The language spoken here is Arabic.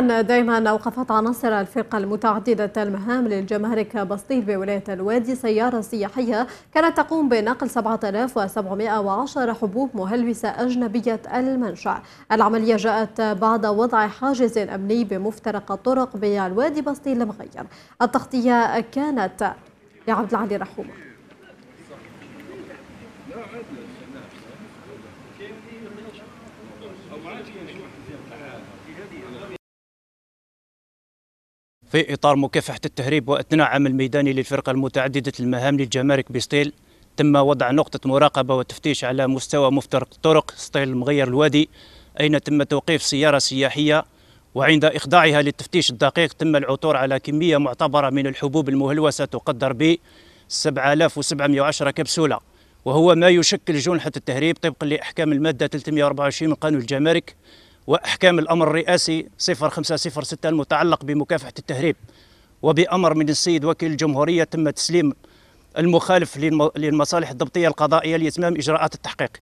دائما أوقفت عناصر الفرقة المتعددة المهام للجمارك بسطيل بولاية الوادي سيارة سياحية كانت تقوم بنقل 7710 حبوب مهلوسة أجنبية المنشأ العملية جاءت بعد وضع حاجز أمني بمفترق الطرق بالوادي بسطيل المغير التغطية كانت لعبد العلي رحومه في إطار مكافحة التهريب وأثناء عمل ميداني للفرقة المتعددة المهام للجمارك بستيل تم وضع نقطة مراقبة وتفتيش على مستوى مفترق الطرق ستيل المغير الوادي أين تم توقيف سيارة سياحية وعند إخضاعها للتفتيش الدقيق تم العثور على كمية معتبرة من الحبوب المهلوسة تقدر ب 7710 كبسولة وهو ما يشكل جنحة التهريب طبقا لأحكام المادة 324 من قانون الجمارك وأحكام الأمر الرئاسي 0506 المتعلق بمكافحة التهريب وبأمر من السيد وكيل الجمهورية تم تسليم المخالف للمصالح الضبطية القضائية لإتمام إجراءات التحقيق